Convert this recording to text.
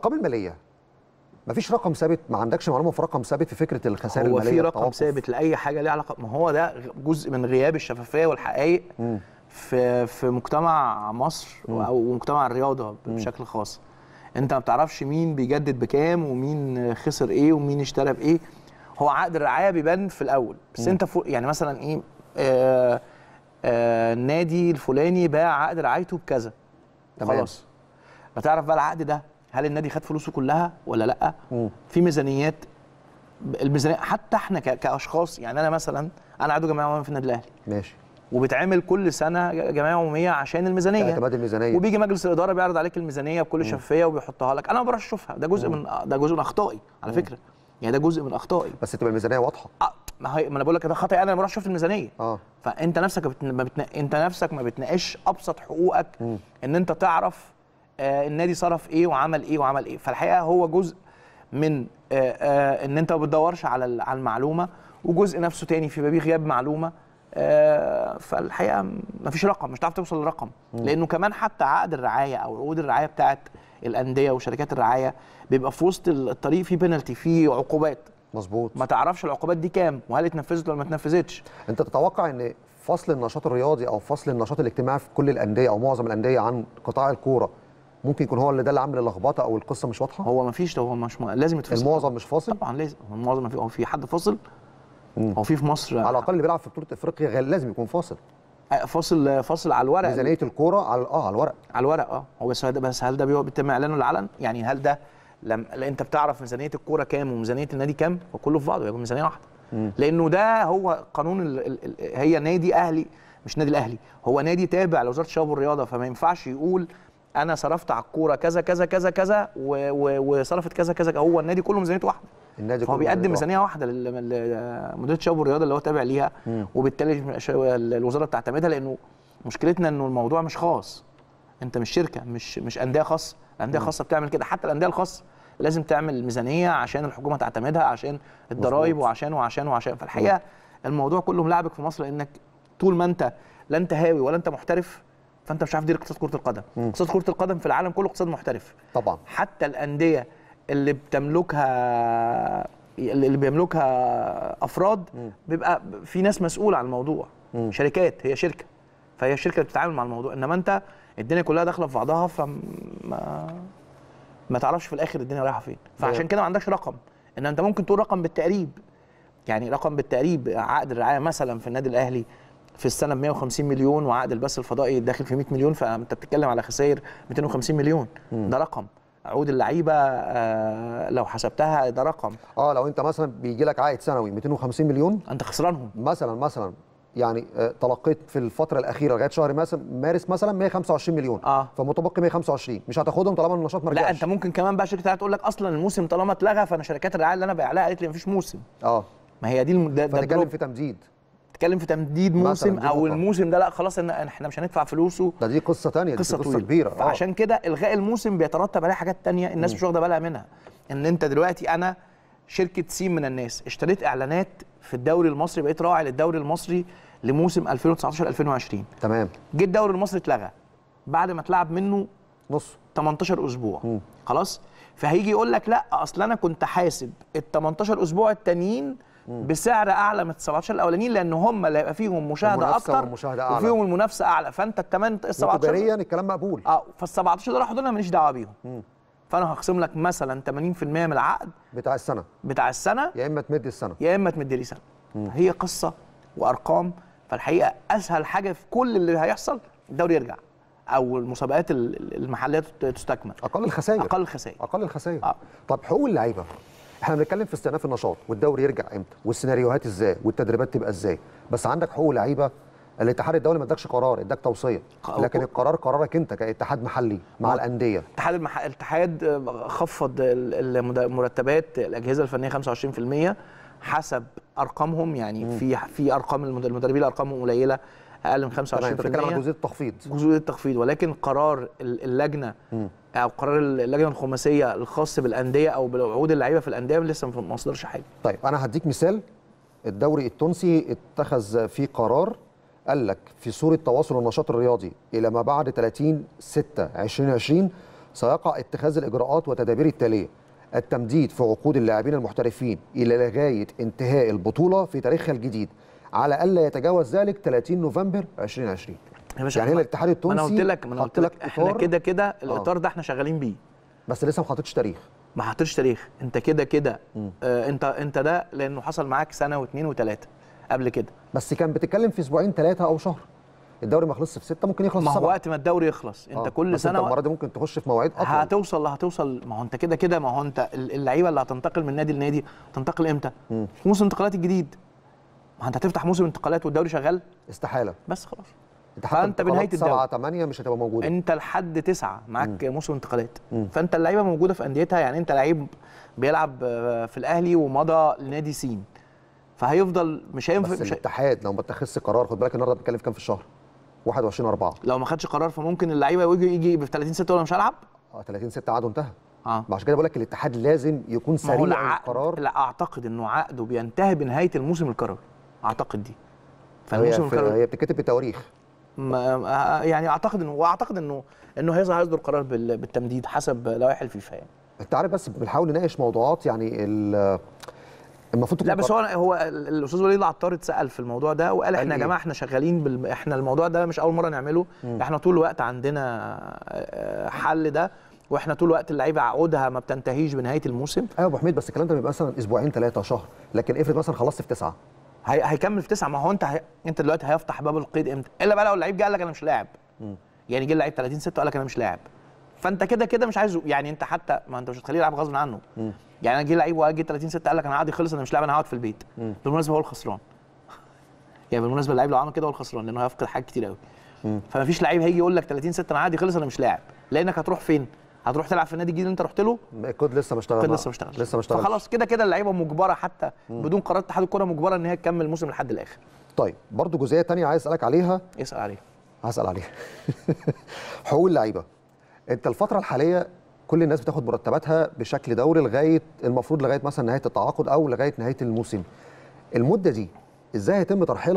الارقام الماليه ما فيش رقم ثابت ما عندكش معلومه في رقم ثابت في فكره الخسائر هو الماليه هو في رقم ثابت لاي حاجه ليها علاقه ما هو ده جزء من غياب الشفافيه والحقائق في في مجتمع مصر او مجتمع الرياضه بشكل خاص انت ما بتعرفش مين بيجدد بكام ومين خسر ايه ومين اشترى بايه هو عقد الرعايه بيبان في الاول بس م. انت فوق يعني مثلا ايه آه آه النادي الفلاني باع عقد رعايته بكذا تمام. خلاص بتعرف بقى العقد ده هل النادي خد فلوسه كلها ولا لا في ميزانيات الميزانيه حتى احنا كاشخاص يعني انا مثلا انا عضو جمعيه عموميه في النادي الاهلي ماشي وبتعمل كل سنه جمعيه عموميه عشان الميزانيه اعتماد الميزانيه وبيجي مجلس الاداره بيعرض عليك الميزانيه بكل شفافيه وبيحطها لك انا ما بروحش اشوفها ده جزء من ده جزء من اخطائي على فكره فكره يعني ده جزء من اخطائي بس تبقى الميزانيه واضحه أه ما هي ما انا بقول لك ده خطأ انا ما بروحش اشوف الميزانيه اه فانت نفسك بتن... ما بتن... انت نفسك ما بتناقش ابسط حقوقك مم. ان انت تعرف آه، النادي صرف ايه وعمل ايه وعمل ايه فالحقيقه هو جزء من آه، آه، ان انت ما بتدورش على على المعلومه وجزء نفسه تاني في بابي غياب معلومه فالحقيقه ما فيش رقم مش هتعرف توصل لرقم لانه كمان حتى عقد الرعايه او عقود الرعايه بتاعت الانديه وشركات الرعايه بيبقى في وسط الطريق في بينالتي في عقوبات مظبوط ما تعرفش العقوبات دي كام وهل اتنفذت ولا ما اتنفذتش انت تتوقع ان فصل النشاط الرياضي او فصل النشاط الاجتماعي في كل الانديه او معظم الانديه عن قطاع الكوره ممكن يكون هو اللي ده اللي عامل اللخبطه او القصه مش واضحه هو ما فيش هو مش م... لازم يتفصل المعظم مش فاصل طبعا لازم المعظم ما في هو في حد فاصل هو في في مصر على الاقل اللي بيلعب في بطوله افريقيا لازم يكون فاصل فاصل فاصل على الورق ميزانيه الكوره على اه على الورق على الورق اه هو بس بس هل ده بيتم اعلانه العلن يعني هل ده لم انت بتعرف ميزانيه الكوره كام وميزانيه النادي كام وكله في بعضه يكون ميزانيه واحده لانه ده هو قانون ال... ال... ال... هي نادي اهلي مش نادي الاهلي هو نادي تابع لوزاره الشباب والرياضه فما ينفعش يقول انا صرفت على الكوره كذا كذا كذا كذا وصرفت كذا كذا هو النادي كله ميزانيته واحده النادي كله هو بيقدم ميزانيه واحده لمديريه الشباب والرياضه اللي هو تابع ليها وبالتالي الوزاره بتعتمدها لانه مشكلتنا انه الموضوع مش خاص انت مش شركه مش مش انديه خاصه الانديه الخاصه بتعمل كده حتى الانديه الخاصه لازم تعمل ميزانيه عشان الحكومه تعتمدها عشان الضرايب وعشان وعشان وعشان فالحقيقه الموضوع كله ملعبك في مصر لانك طول ما انت لا انت هاوي ولا انت محترف فانت مش عارف دي اقتصاد كره القدم اقتصاد كره القدم في العالم كله اقتصاد محترف طبعا حتى الانديه اللي بتملكها اللي بيملكها افراد مم. بيبقى في ناس مسؤوله عن الموضوع مم. شركات هي شركه فهي الشركه بتتعامل مع الموضوع انما انت الدنيا كلها داخله في بعضها فما ما تعرفش في الاخر الدنيا رايحه فين أيوة. فعشان كده ما عندكش رقم ان انت ممكن تقول رقم بالتقريب يعني رقم بالتقريب عقد الرعايه مثلا في النادي الاهلي في السنه ب 150 مليون وعقد البث الفضائي داخل في 100 مليون فانت بتتكلم على خسائر 250 مليون م. ده رقم عقود اللعيبه آه، لو حسبتها ده رقم اه لو انت مثلا بيجي لك عائد سنوي 250 مليون انت خسرانهم مثلا مثلا يعني آه، تلقيت في الفتره الاخيره لغايه شهر مثلا مارس مثلا 125 مليون اه فمتبقي 125 مش هتاخدهم طالما النشاط ما لا انت ممكن كمان بقى شركه تقول لك اصلا الموسم طالما اتلغى فانا شركات الرعايه اللي انا بايع لها قالت لي مفيش موسم اه ما هي دي ده, ده, ده في تمديد بتتكلم في تمديد موسم او الموسم ده لا خلاص احنا مش هندفع فلوسه ده دي قصه ثانيه قصه, قصة كبيره آه. فعشان كده الغاء الموسم بيترتب عليه حاجات ثانيه الناس مش واخده بالها منها ان انت دلوقتي انا شركه سين من الناس اشتريت اعلانات في الدوري المصري بقيت راعي للدوري المصري لموسم 2019 2020 تمام جه الدوري المصري اتلغى بعد ما اتلعب منه نص 18 اسبوع مم. خلاص فهيجي يقول لك لا اصل انا كنت حاسب ال 18 اسبوع التانيين بسعر اعلى من ال 17 الاولانيين لان هم اللي هيبقى فيهم مشاهده اكتر وفيهم المنافسه اعلى فانت الثمان ال 17 تجاريا الكلام مقبول اه فال 17 دول راحوا دول انا ماليش دعوه بيهم فانا هخصم لك مثلا 80% من العقد بتاع السنه بتاع السنه يا اما تمد السنه يا اما تمد لي سنه مم. هي قصه وارقام فالحقيقه اسهل حاجه في كل اللي هيحصل الدوري يرجع او المسابقات المحليه تستكمل اقل الخسائر اقل الخسائر اقل الخسائر آه. طب حقوق اللعيبه احنا بنتكلم في استئناف النشاط والدوري يرجع امتى والسيناريوهات ازاي والتدريبات تبقى ازاي بس عندك حقوق لعيبه الاتحاد الدولي ما ادكش قرار اداك توصيه لكن القرار قرارك انت كاتحاد محلي مع الانديه الاتحاد المح... الاتحاد خفض المرتبات الاجهزه الفنيه 25% حسب ارقامهم يعني في في ارقام المدربين ارقامهم قليله اقل من 25% بتتكلم عن جزئيه التخفيض جزئيه التخفيض ولكن قرار اللجنه او قرار اللجنه الخماسيه الخاص بالانديه او بالوعود اللعيبه في الانديه لسه ما مصدرش حاجه طيب انا هديك مثال الدوري التونسي اتخذ فيه قرار قال لك في صورة تواصل النشاط الرياضي إلى ما بعد 30 6 2020 سيقع اتخاذ الإجراءات وتدابير التالية التمديد في عقود اللاعبين المحترفين إلى لغاية انتهاء البطولة في تاريخها الجديد على ألا يتجاوز ذلك 30 نوفمبر 2020 يعني هنا الاتحاد التونسي انا قلت لك ما انا قلت لك احنا كده كده آه. الاطار ده احنا شغالين بيه بس لسه ما حطيتش تاريخ ما حطيتش تاريخ انت كده كده آه انت انت ده لانه حصل معاك سنه واثنين وثلاثه قبل كده بس كان بتتكلم في اسبوعين ثلاثه او شهر الدوري ما خلصش في سته ممكن يخلص ما هو وقت ما الدوري يخلص انت آه. كل بس سنه انت المره دي ممكن تخش في مواعيد اطول هتوصل هتوصل ما هو انت كده كده ما هو انت اللعيبه اللي هتنتقل من نادي لنادي تنتقل امتى؟ في موسم الانتقالات الجديد ما انت هتفتح موسم انتقالات والدوري شغال استحاله بس خلاص فانت بنهايه الدوري 7 8 مش هتبقى موجوده انت لحد 9 معاك موسم انتقالات فانت اللعيبه موجوده في انديتها يعني انت لعيب بيلعب آه، في الاهلي ومضى لنادي سين فهيفضل مش هينفع بس مش الاتحاد لو ما اتخذش قرار خد بالك النهارده بنتكلم كام في الشهر 21 4 لو ما خدش قرار فممكن اللعيبه يجي يجي في 30 6 ولا مش هلعب اه 30 6 عقده انتهى اه عشان كده بقول لك الاتحاد لازم يكون سريع العقد... القرار لا اعتقد انه عقده بينتهي بنهايه الموسم الكروي اعتقد دي فالموسم الكروي هي بتتكتب بتواريخ آه، آه، يعني اعتقد انه واعتقد انه انه هيصدر قرار بالتمديد حسب لوائح الفيفا يعني انت عارف بس بنحاول نناقش موضوعات يعني المفروض لا بس هو هو الاستاذ وليد العطار اتسال في الموضوع ده وقال احنا يا إيه؟ جماعه احنا شغالين بال... احنا الموضوع ده مش اول مره نعمله م. احنا طول الوقت عندنا آه، حل ده واحنا طول الوقت اللعيبه عقودها ما بتنتهيش بنهايه الموسم ايوه ابو حميد بس الكلام ده بيبقى مثلا اسبوعين ثلاثه شهر لكن افرض مثلا خلصت في تسعه هي... هيكمل في تسعه ما هو انت هي... انت دلوقتي هيفتح باب القيد امتى؟ الا بقى لو اللعيب جه قال لك انا مش لاعب يعني جه اللعيب 30 6 وقال لك انا مش لاعب فانت كده كده مش عايزه يعني انت حتى ما انت مش هتخليه يلعب غصب عنه م. يعني انا جه لعيب وقال جه 30 6 قال لك انا عادي خلص انا مش لاعب انا هقعد في البيت م. بالمناسبه هو الخسران يعني بالمناسبه اللعيب لو عمل كده هو الخسران لانه هيفقد حاجات كتير قوي فما فيش لعيب هيجي يقول لك 30 6 انا عادي خلص انا مش لاعب لانك هتروح فين هتروح تلعب في النادي الجديد اللي انت رحت له كنت لسه بشتغل كنت لسه بشتغل لسه بشتغل فخلاص كده كده اللعيبه مجبره حتى مم. بدون قرارات اتحاد الكوره مجبره ان هي تكمل الموسم لحد الاخر طيب برضو جزئيه ثانيه عايز اسالك عليها اسال عليها هسال عليها حقوق اللعيبه انت الفتره الحاليه كل الناس بتاخد مرتباتها بشكل دوري لغايه المفروض لغايه مثلا نهايه التعاقد او لغايه نهايه الموسم المده دي ازاي هيتم ترحيلها